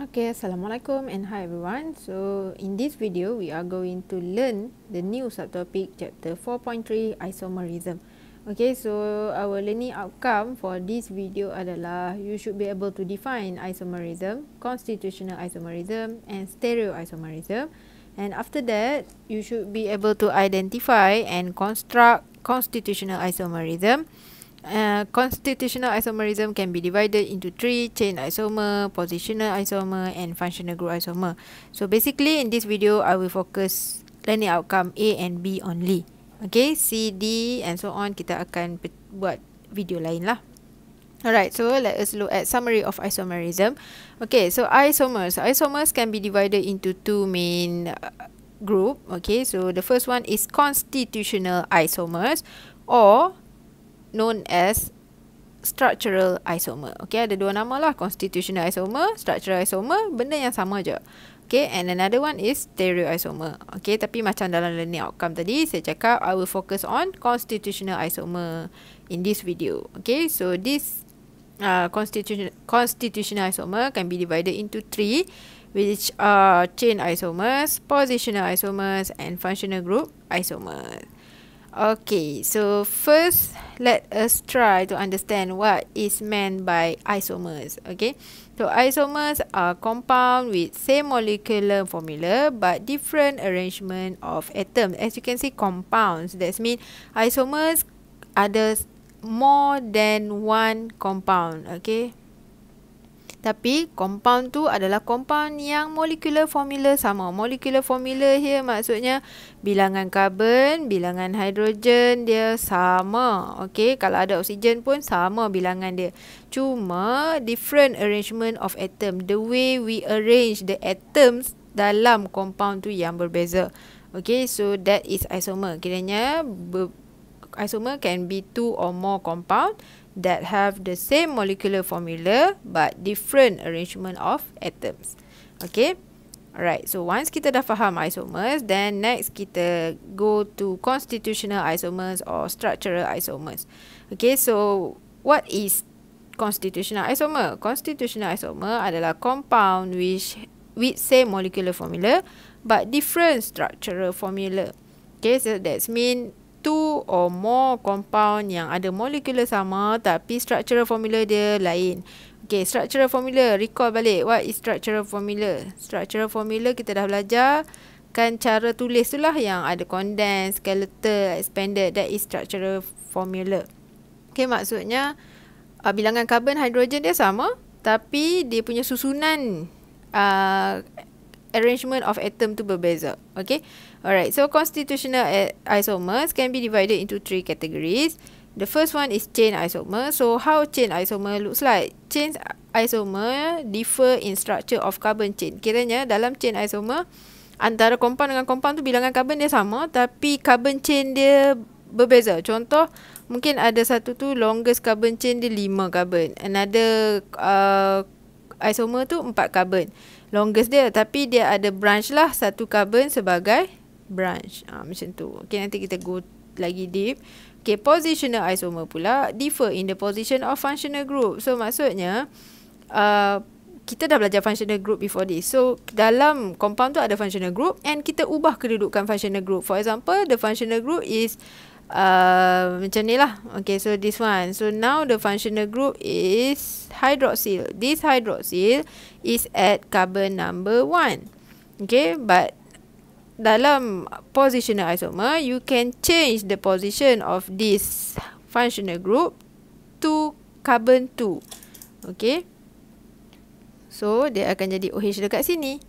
Okay, Assalamualaikum and hi everyone. So, in this video, we are going to learn the new subtopic chapter 4.3 isomerism. Okay, so our learning outcome for this video adalah you should be able to define isomerism, constitutional isomerism and stereo isomerism, And after that, you should be able to identify and construct constitutional isomerism. Uh, constitutional isomerism can be divided into three chain isomer, positional isomer, and functional group isomer. So basically, in this video, I will focus learning outcome A and B only. Okay, C, D and so on, kita akan buat video lain lah. Alright, so let us look at summary of isomerism. Okay, so isomers. Isomers can be divided into two main uh, group. Okay, so the first one is constitutional isomers or known as structural isomer. Okay, ada dua nama lah. Constitutional isomer, structural isomer, benda yang sama je. Okay, and another one is stereoisomer. Okay, tapi macam dalam learning outcome tadi, saya cakap I will focus on constitutional isomer in this video. Okay, so this uh, constitutional, constitutional isomer can be divided into three, which are chain isomers, positional isomers, and functional group isomers. Okay, so first let us try to understand what is meant by isomers. Okay, so isomers are compound with same molecular formula but different arrangement of atoms. As you can see, compounds. That means isomers are the more than one compound. Okay, tapi compound tu adalah compound yang molecular formula sama. Molecular formula here maksudnya bilangan karbon, bilangan hidrogen dia sama. Okay, kalau ada oksigen pun sama bilangan dia. Cuma different arrangement of atom. The way we arrange the atoms dalam compound tu yang berbeza. Okay, so that is isomer. Kiranya isomer can be two or more compound that have the same molecular formula but different arrangement of atoms. Okay. Alright, so once kita dah faham isomers, then next kita go to constitutional isomers or structural isomers. Okay, so what is constitutional isomer? Constitutional isomer adalah compound which with same molecular formula but different structural formula. Okay, so that's mean two or more compound yang ada molekular sama tapi structural formula dia lain. Okay, structural formula. Recall balik. What is structural formula? Structural formula kita dah belajar. Kan cara tulis tu lah yang ada condensed, skeletal, expanded. That is structural formula. Okay, maksudnya uh, bilangan karbon, hidrogen dia sama. Tapi dia punya susunan uh, arrangement of atom tu berbeza. Okay. Alright, so constitutional isomers can be divided into three categories. The first one is chain isomer. So how chain isomer looks like? Chain isomer differ in structure of carbon chain. Kiranya dalam chain isomer, antara kompon dengan kompon tu bilangan carbon dia sama tapi carbon chain dia berbeza. Contoh, mungkin ada satu tu longest carbon chain dia 5 carbon. Another uh, isomer tu 4 carbon. Longest dia tapi dia ada branch lah satu carbon sebagai branch uh, ah, macam tu. Okay, nanti kita go lagi deep. Okay, positional isomer pula differ in the position of functional group. So, maksudnya uh, kita dah belajar functional group before this. So, dalam compound tu ada functional group and kita ubah kedudukan functional group. For example, the functional group is uh, macam ni lah. Okay, so this one. So, now the functional group is hydroxyl. This hydroxyl is at carbon number one. Okay, but dalam positional isomer, you can change the position of this functional group to carbon 2. Okay. So, dia akan jadi OH dekat sini.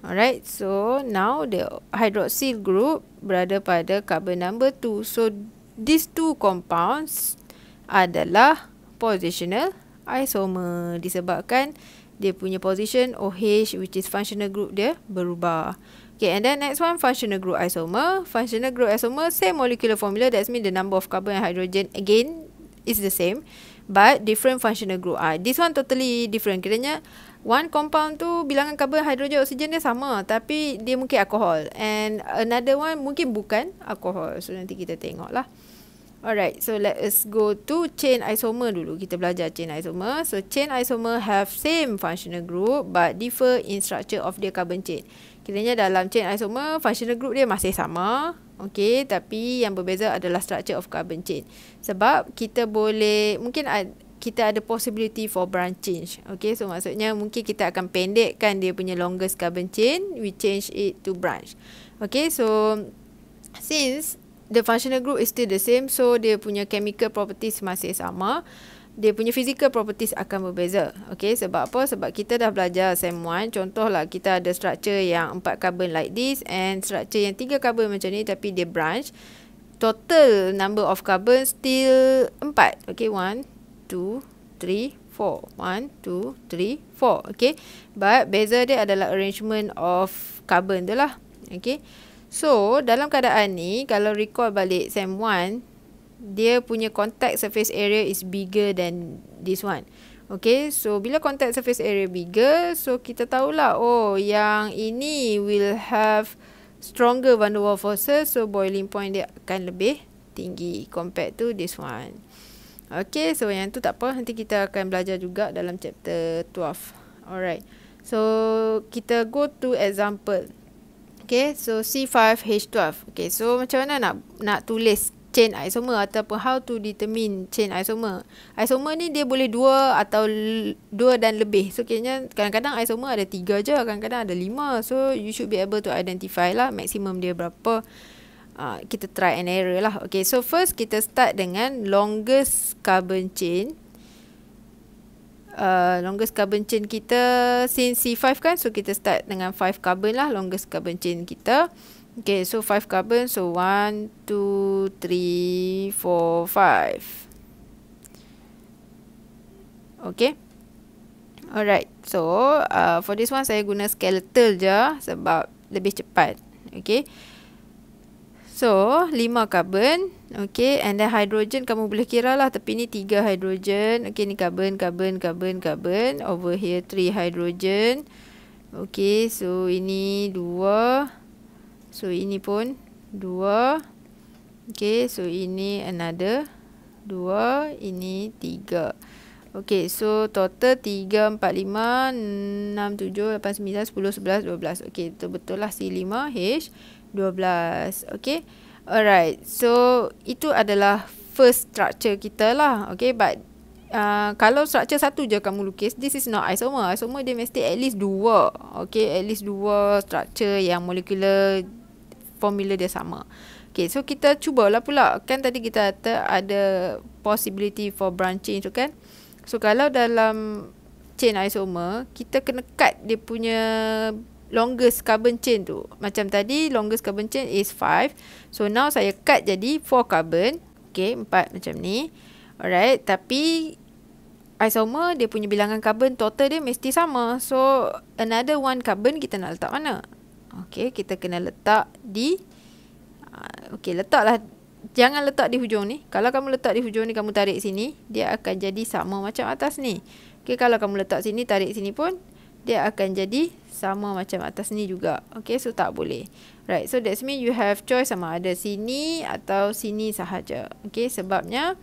Alright. So, now the hydroxyl group berada pada carbon number 2. So, these two compounds adalah positional isomer disebabkan dia punya position OH which is functional group dia berubah. Okay, and then next one, functional group isomer. Functional group isomer, same molecular formula. That's mean the number of carbon and hydrogen, again, is the same. But, different functional group. Ah, this one totally different. Kiranya, one compound tu, bilangan carbon, hydrogen, oksigen dia sama. Tapi, dia mungkin alcohol. And, another one mungkin bukan alcohol. So, nanti kita tengok lah. Alright, so let us go to chain isomer dulu. Kita belajar chain isomer. So, chain isomer have same functional group but differ in structure of their carbon chain. Kiranya dalam chain isomer, functional group dia masih sama. Okay, tapi yang berbeza adalah structure of carbon chain. Sebab kita boleh, mungkin ad, kita ada possibility for branch change. Okay, so maksudnya mungkin kita akan pendekkan dia punya longest carbon chain. We change it to branch. Okay, so since the functional group is still the same, so dia punya chemical properties masih sama dia punya physical properties akan berbeza. Okay, sebab apa? Sebab kita dah belajar sem 1. Contohlah kita ada structure yang 4 carbon like this and structure yang 3 carbon macam ni tapi dia branch. Total number of carbon still 4. Okay, 1, 2, 3, 4. 1, 2, 3, 4. Okay, but beza dia adalah arrangement of carbon tu lah. Okay, so dalam keadaan ni kalau recall balik sem 1, dia punya contact surface area is bigger than this one. Okay, so bila contact surface area bigger, so kita tahulah, oh, yang ini will have stronger van der Waals forces, so boiling point dia akan lebih tinggi compared to this one. Okay, so yang tu tak apa, nanti kita akan belajar juga dalam chapter 12. Alright, so kita go to example. Okay, so C5H12. Okay, so macam mana nak nak tulis chain isomer ataupun how to determine chain isomer. Isomer ni dia boleh dua atau dua dan lebih. So, kira kadang-kadang isomer ada tiga je, kadang-kadang ada lima. So, you should be able to identify lah maksimum dia berapa. Uh, kita try and error lah. Okay, so first kita start dengan longest carbon chain. Uh, longest carbon chain kita since C5 kan. So, kita start dengan 5 carbon lah longest carbon chain kita. Okay, so 5 carbon. So, 1, 2, 3, 4, 5. Okay. Alright. So, uh, for this one, saya guna skeletal je sebab lebih cepat. Okay. So, 5 carbon. Okay. And then hydrogen, kamu boleh kira lah. Tapi ni 3 hydrogen. Okay, ni carbon, carbon, carbon, carbon. Over here, 3 hydrogen. Okay. So, ini 2 hydrogen. So ini pun 2. Okay so ini another 2. Ini 3. Okay so total 3, 4, 5, 6, 7, 8, 9, 10, 11, 12. Okay betul, -betul lah C5, H, 12. Okay. Alright. So itu adalah first structure kita lah. Okay but uh, kalau structure satu je kamu lukis, this is not isomer. Isomer dia mesti at least dua. Okay at least dua structure yang molecular formula dia sama. Okay, so kita cubalah pula. Kan tadi kita kata ada possibility for branching tu kan. So, kalau dalam chain isomer, kita kena cut dia punya longest carbon chain tu. Macam tadi, longest carbon chain is 5. So, now saya cut jadi 4 carbon. Okay, 4 macam ni. Alright, tapi isomer dia punya bilangan carbon total dia mesti sama. So, another one carbon kita nak letak mana? Okey, kita kena letak di ah, okey, letaklah jangan letak di hujung ni. Kalau kamu letak di hujung ni kamu tarik sini, dia akan jadi sama macam atas ni. Okey, kalau kamu letak sini tarik sini pun dia akan jadi sama macam atas ni juga. Okey, so tak boleh. Right. So that's mean you have choice sama ada sini atau sini sahaja. Okey, sebabnya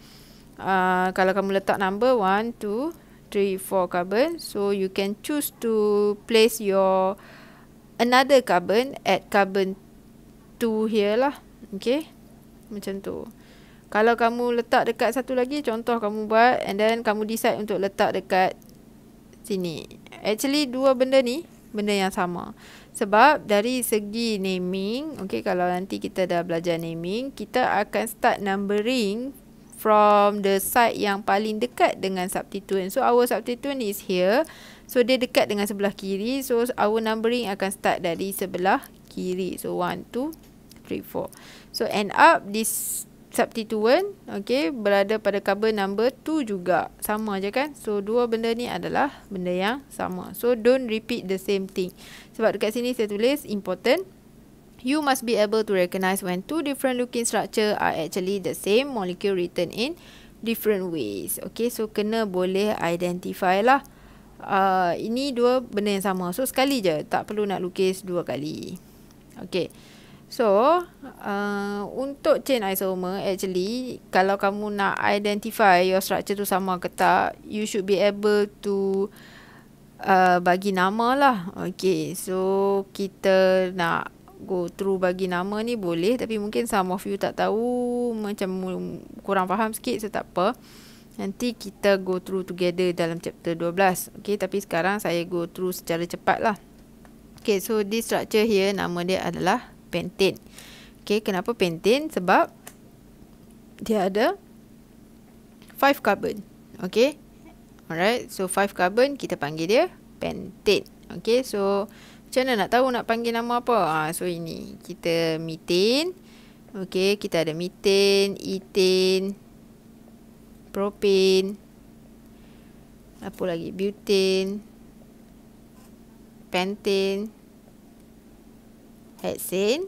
uh, kalau kamu letak number 1 2 3 4 carbon, so you can choose to place your another carbon at carbon 2 here lah okay macam tu kalau kamu letak dekat satu lagi contoh kamu buat and then kamu decide untuk letak dekat sini actually dua benda ni benda yang sama sebab dari segi naming okay kalau nanti kita dah belajar naming kita akan start numbering from the side yang paling dekat dengan substituent so our substituent is here So dia dekat dengan sebelah kiri. So our numbering akan start dari sebelah kiri. So 1, 2, 3, 4. So end up this substituent. Okay. Berada pada carbon number 2 juga. Sama je kan. So dua benda ni adalah benda yang sama. So don't repeat the same thing. Sebab dekat sini saya tulis important. You must be able to recognize when two different looking structure are actually the same molecule written in different ways. Okay, so kena boleh identify lah uh, ini dua benda yang sama. So sekali je, tak perlu nak lukis dua kali. Okay. So, uh, untuk chain isomer actually, kalau kamu nak identify your structure tu sama ke tak, you should be able to uh, bagi nama lah. Okay, so kita nak go through bagi nama ni boleh tapi mungkin some of you tak tahu macam kurang faham sikit so tak apa. Nanti kita go through together dalam chapter 12. Okay, tapi sekarang saya go through secara cepat lah. Okay, so this structure here nama dia adalah pentane. Okay, kenapa pentane? Sebab dia ada 5 carbon. Okay, alright. So, 5 carbon kita panggil dia pentane. Okay, so macam mana nak tahu nak panggil nama apa? Ha, so, ini kita methane. Okay, kita ada methane, ethane propane apa lagi butane pentane hexane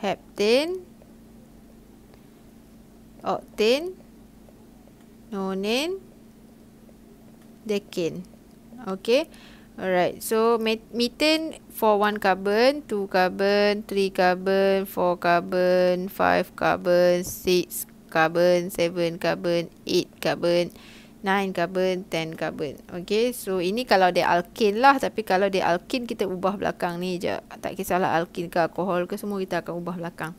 heptane octane nonane decane okay alright so methane for one carbon two carbon three carbon four carbon five carbon six carbon, 7 carbon, 8 carbon, 9 carbon, 10 carbon. Okay, so ini kalau dia alkin lah. Tapi kalau dia alkin, kita ubah belakang ni je. Tak kisahlah alkin ke alkohol ke semua, kita akan ubah belakang.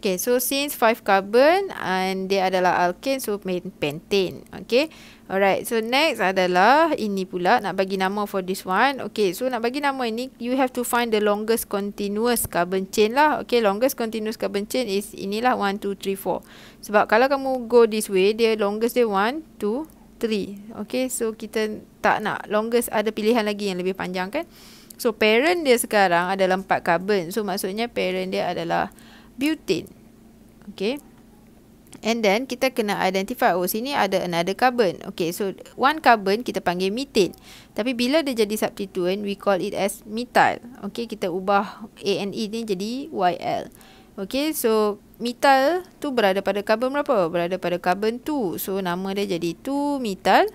Okay, so since 5 carbon and dia adalah alkane, so pentane. Okay, alright. So, next adalah ini pula. Nak bagi nama for this one. Okay, so nak bagi nama ini, you have to find the longest continuous carbon chain lah. Okay, longest continuous carbon chain is inilah 1, 2, 3, 4. Sebab kalau kamu go this way, dia longest dia 1, 2, 3. Okay, so kita tak nak longest ada pilihan lagi yang lebih panjang kan. So, parent dia sekarang adalah 4 carbon. So, maksudnya parent dia adalah butane. Okay. And then kita kena identify oh sini ada another carbon. Okay so one carbon kita panggil methane. Tapi bila dia jadi substituent we call it as methyl. Okay kita ubah A and E ni jadi YL. Okay so methyl tu berada pada carbon berapa? Berada pada carbon 2. So nama dia jadi 2 methyl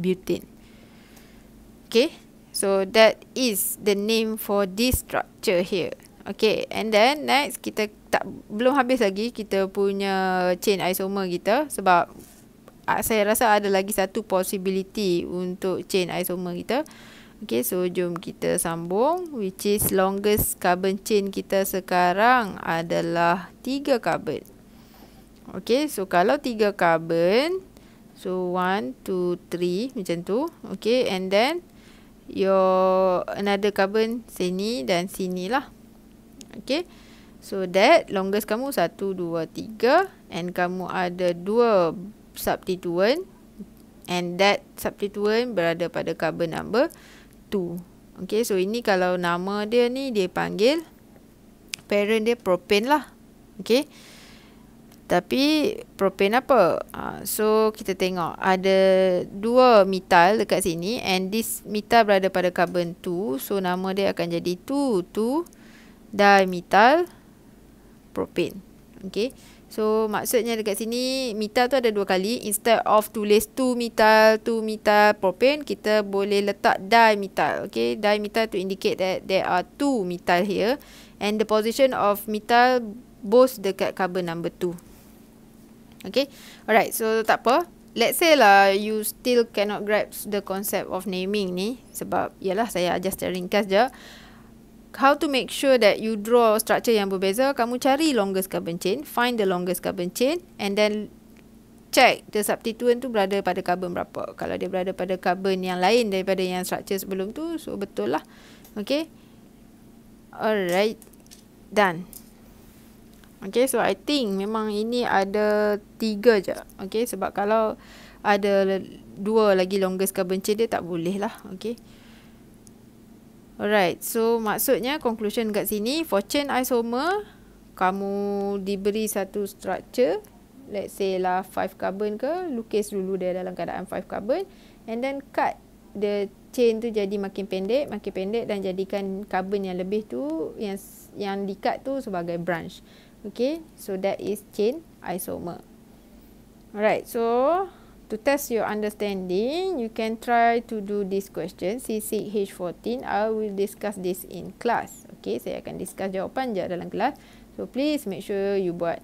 butane. Okay. So that is the name for this structure here. Okay and then next kita tak belum habis lagi kita punya chain isomer kita sebab ah, saya rasa ada lagi satu possibility untuk chain isomer kita. Okay so jom kita sambung which is longest carbon chain kita sekarang adalah 3 carbon. Okay so kalau 3 carbon so 1, 2, 3 macam tu. Okay and then your another carbon sini dan sini lah. Okay. So that longest kamu 1, 2, 3. And kamu ada 2 substituent. And that substituent berada pada carbon number 2. Okay. So ini kalau nama dia ni dia panggil parent dia propane lah. Okay. Tapi propane apa? Uh, so kita tengok ada dua metal dekat sini. And this metal berada pada carbon 2. So nama dia akan jadi 2, 2, metal, propane. Okay. So, maksudnya dekat sini, metal tu ada dua kali. Instead of tulis 2 metal, 2 metal propane, kita boleh letak di metal, Okay, Di metal to indicate that there are 2 metal here. And the position of metal both dekat carbon number 2. Okay, alright. So, tak apa. Let's say lah, you still cannot grasp the concept of naming ni. Sebab, yalah, saya just ringkas je how to make sure that you draw structure yang berbeza, kamu cari longest carbon chain, find the longest carbon chain and then check the substituent tu berada pada carbon berapa. Kalau dia berada pada carbon yang lain daripada yang structure sebelum tu, so betul lah. Okay. Alright. Done. Okay, so I think memang ini ada tiga je. Okay, sebab kalau ada dua lagi longest carbon chain dia tak boleh lah. Okay. Alright, so maksudnya conclusion kat sini, for chain isomer, kamu diberi satu structure, let's say lah 5 carbon ke, lukis dulu dia dalam keadaan 5 carbon, and then cut the chain tu jadi makin pendek, makin pendek dan jadikan carbon yang lebih tu, yang yang di cut tu sebagai branch. Okay, so that is chain isomer. Alright, so to test your understanding, you can try to do this question CCH14. I will discuss this in class. Okay, saya akan discuss jawapan je dalam kelas. So please make sure you buat.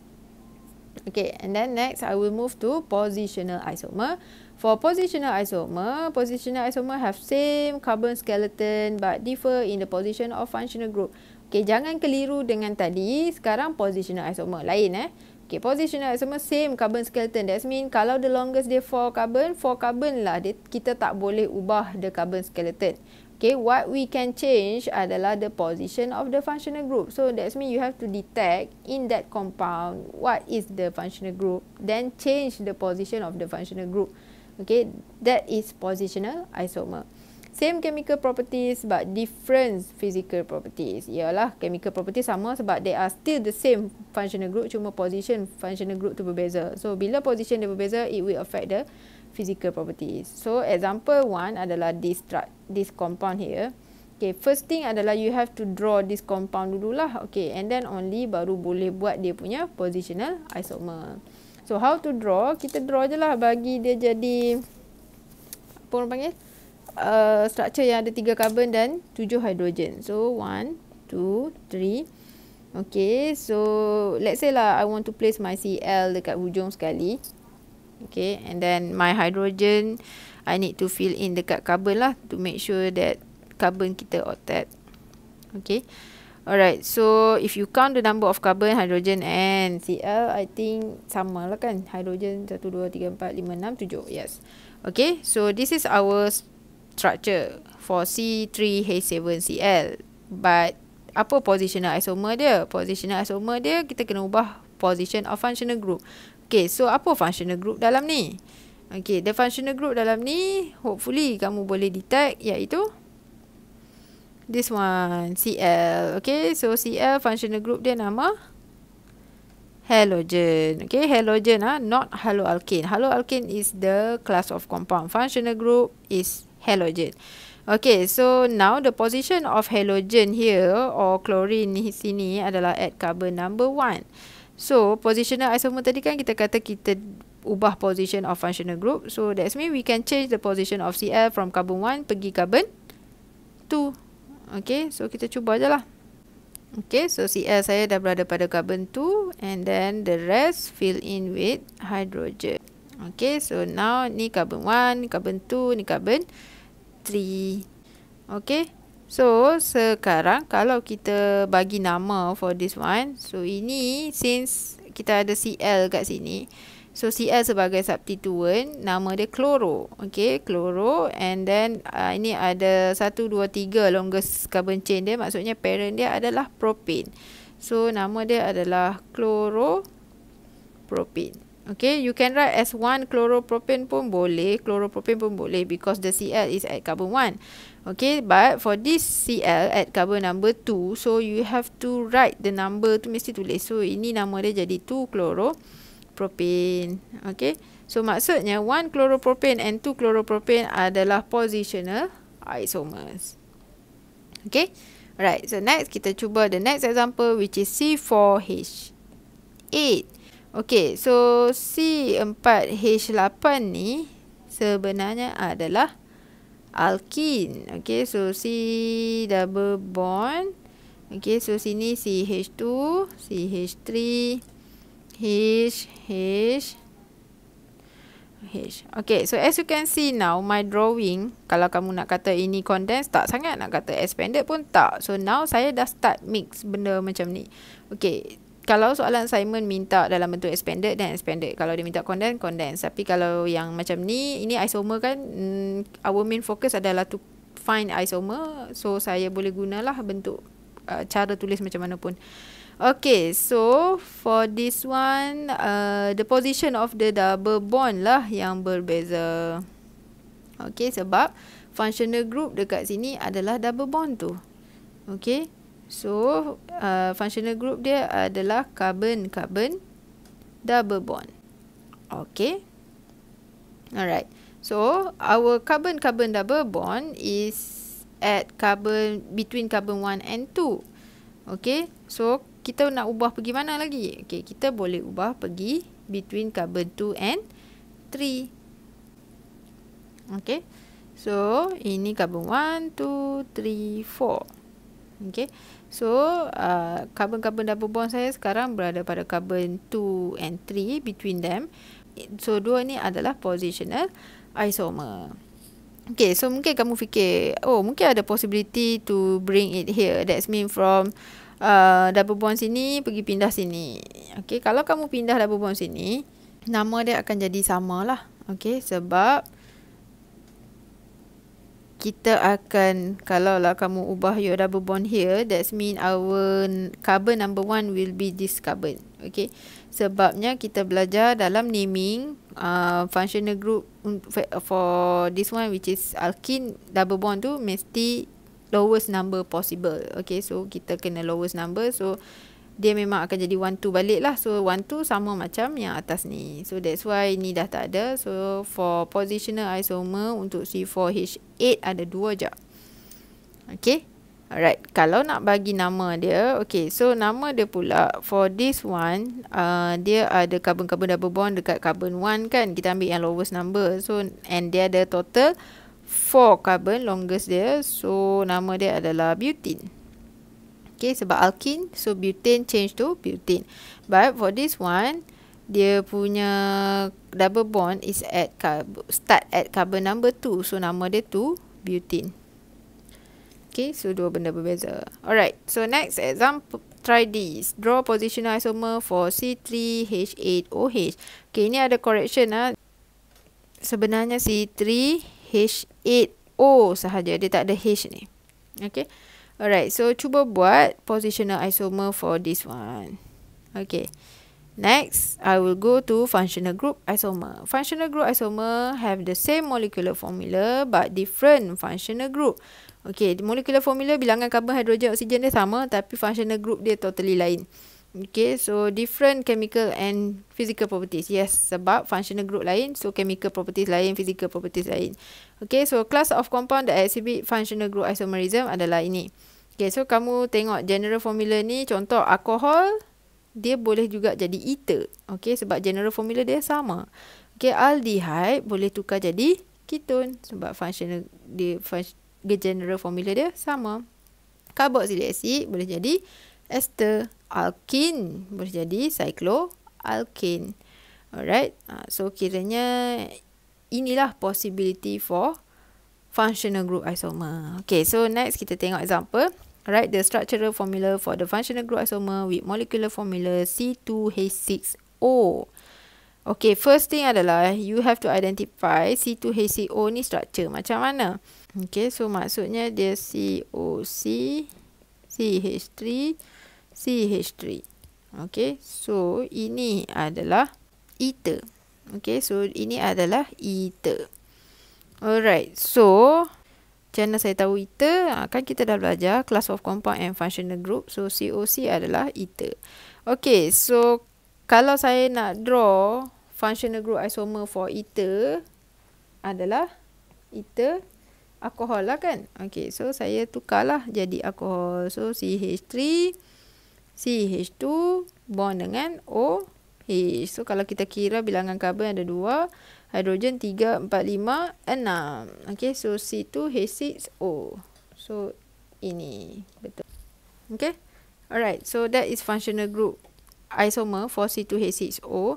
Okay, and then next I will move to positional isomer. For positional isomer, positional isomer have same carbon skeleton but differ in the position of functional group. Okay, jangan keliru dengan tadi. Sekarang positional isomer lain eh. Okay, positional semua same carbon skeleton. That means kalau the longest dia 4 carbon, 4 carbon lah. Dia, kita tak boleh ubah the carbon skeleton. Okay, what we can change adalah the position of the functional group. So, that means you have to detect in that compound what is the functional group. Then, change the position of the functional group. Okay, that is positional isomer same chemical properties but different physical properties. Ialah chemical properties sama sebab they are still the same functional group cuma position functional group tu berbeza. So bila position dia berbeza it will affect the physical properties. So example one adalah this this compound here. Okay, first thing adalah you have to draw this compound dululah. Okay, and then only baru boleh buat dia punya positional isomer. So how to draw? Kita draw je lah bagi dia jadi apa orang panggil? uh, structure yang ada tiga karbon dan tujuh hidrogen. So, one, two, three. Okay, so let's say lah I want to place my Cl dekat hujung sekali. Okay, and then my hydrogen, I need to fill in dekat carbon lah to make sure that carbon kita octet. Okay, alright. So, if you count the number of carbon, hydrogen and Cl, I think sama lah kan. Hydrogen 1, 2, 3, 4, 5, 6, 7. Yes. Okay, so this is our structure for C3H7Cl. But apa positional isomer dia? Positional isomer dia kita kena ubah position of functional group. Okay, so apa functional group dalam ni? Okay, the functional group dalam ni hopefully kamu boleh detect iaitu this one Cl. Okay, so Cl functional group dia nama halogen. Okay, halogen ah, not haloalkane. Haloalkane is the class of compound. Functional group is halogen. Okay, so now the position of halogen here or chlorine sini adalah at carbon number one. So, positional isomer tadi kan kita kata kita ubah position of functional group. So, that's mean we can change the position of Cl from carbon 1 pergi carbon 2. Okay, so kita cuba je lah. Okay, so Cl saya dah berada pada carbon 2 and then the rest fill in with hydrogen. Okay, so now ni carbon 1, ni carbon 2, ni carbon 3. Okay, so sekarang kalau kita bagi nama for this one. So ini since kita ada Cl kat sini. So Cl sebagai substituent, nama dia chloro. Okay, chloro. And then uh, ini ada 1, 2, 3 longest carbon chain dia. Maksudnya parent dia adalah propane. So nama dia adalah chloro propane. Okay, you can write as one chloropropane pun boleh, chloropropane pun boleh because the Cl is at carbon 1. Okay, but for this Cl at carbon number 2, so you have to write the number tu mesti tulis. So, ini nama dia jadi 2 chloropropane. Okay, so maksudnya one chloropropane and two chloropropane adalah positional isomers. Okay, alright. So, next kita cuba the next example which is C4H8. Okey, so C4H8 ni sebenarnya adalah alkin. Okey, so C double bond. Okey, so sini CH2, CH3, H, H, H. Okey, so as you can see now my drawing, kalau kamu nak kata ini condensed tak sangat, nak kata expanded pun tak. So now saya dah start mix benda macam ni. Okey, kalau soalan Simon minta dalam bentuk expanded dan expanded. Kalau dia minta condense, condense. Tapi kalau yang macam ni, ini isomer kan, mm, our main focus adalah to find isomer. So, saya boleh gunalah bentuk uh, cara tulis macam mana pun. Okay, so for this one, uh, the position of the double bond lah yang berbeza. Okay, sebab functional group dekat sini adalah double bond tu. Okay. So, uh, functional group dia adalah carbon-carbon double bond. Okay. Alright. So, our carbon-carbon double bond is at carbon, between carbon 1 and 2. Okay. So, kita nak ubah pergi mana lagi? Okay, kita boleh ubah pergi between carbon 2 and 3. Okay. So, ini carbon 1, 2, 3, 4. Okay. So, uh, carbon-carbon uh, double bond saya sekarang berada pada carbon 2 and 3 between them. So, dua ni adalah positional isomer. Okay, so mungkin kamu fikir, oh mungkin ada possibility to bring it here. That's mean from uh, double bond sini pergi pindah sini. Okay, kalau kamu pindah double bond sini, nama dia akan jadi sama lah. Okay, sebab kita akan kalau lah kamu ubah your double bond here that's mean our carbon number one will be this carbon okay sebabnya kita belajar dalam naming uh, functional group um, for this one which is alkene double bond tu mesti lowest number possible okay so kita kena lowest number so dia memang akan jadi one two balik lah. So one two sama macam yang atas ni. So that's why ni dah tak ada. So for positional isomer untuk C4H8 ada dua je. Okay. Alright. Kalau nak bagi nama dia. Okay. So nama dia pula for this one. Uh, dia ada carbon-carbon double bond dekat carbon one kan. Kita ambil yang lowest number. So and dia ada total four carbon longest dia. So nama dia adalah butene. Okay, sebab alkin, so butane change to butane. But for this one, dia punya double bond is at start at carbon number 2. So, nama dia 2, butane. Okay, so dua benda berbeza. Alright, so next example, try this. Draw positional isomer for C3H8OH. Okay, ini ada correction lah. Sebenarnya C3H8O sahaja, dia tak ada H ni. Okay. Alright, so cuba buat positional isomer for this one. Okay. Next, I will go to functional group isomer. Functional group isomer have the same molecular formula but different functional group. Okay, molecular formula bilangan karbon, hidrogen, oksigen dia sama tapi functional group dia totally lain. Okay, so different chemical and physical properties. Yes, sebab functional group lain, so chemical properties lain, physical properties lain. Okay, so class of compound that exhibit functional group isomerism adalah ini. Okay, so kamu tengok general formula ni, contoh alcohol, dia boleh juga jadi ether. Okay, sebab general formula dia sama. Okay, aldehyde boleh tukar jadi ketone sebab functional dia function, general formula dia sama. Carboxylic acid boleh jadi ester alkin boleh jadi cycloalkane. Alright. Ah, so kiranya inilah possibility for functional group isomer. Okay, so next kita tengok example. Alright, the structural formula for the functional group isomer with molecular formula C2H6O. Okay, first thing adalah you have to identify C2H6O ni structure macam mana. Okay, so maksudnya dia COC CH3 CH3. Okey, so ini adalah ether. Okey, so ini adalah ether. Alright, so macam saya tahu ether? Kan kita dah belajar class of compound and functional group. So COC adalah ether. Okey, so kalau saya nak draw functional group isomer for ether adalah ether alkohol lah kan. Okey, so saya tukarlah jadi alkohol. So CH3 CH2 bond dengan OH. So kalau kita kira bilangan karbon ada 2, hidrogen 3, 4, 5, 6. Okey, so C2H6O. So ini betul. okay, Alright, so that is functional group isomer for C2H6O.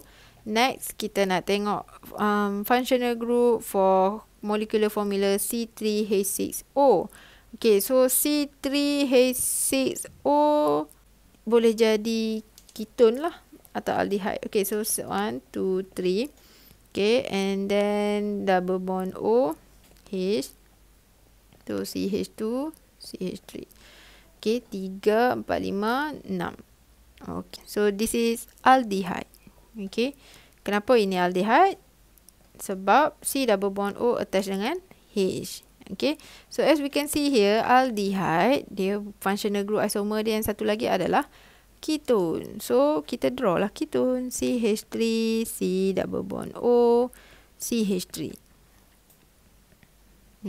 Next, kita nak tengok um, functional group for molecular formula C3H6O. Okay, so C3H6O boleh jadi keton lah atau aldehyde. Okay, so one, two, three. Okay, and then double bond O, H. So, CH2, CH3. Okay, tiga, empat, lima, enam. Okay, so this is aldehyde. Okay, kenapa ini aldehyde? Sebab C double bond O attached dengan H. Okay. So as we can see here, aldehyde, dia functional group isomer dia yang satu lagi adalah ketone. So kita draw lah ketone. CH3, C double bond O, CH3.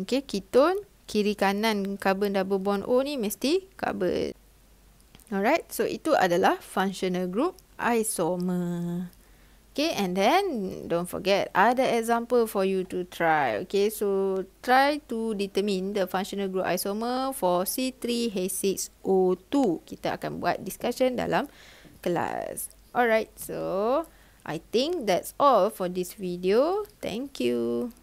Okay, ketone. Kiri kanan carbon double bond O ni mesti carbon. Alright, so itu adalah functional group isomer. Okay, and then don't forget other example for you to try. Okay, so try to determine the functional group isomer for C3H6O2. Kita akan buat discussion dalam kelas. Alright, so I think that's all for this video. Thank you.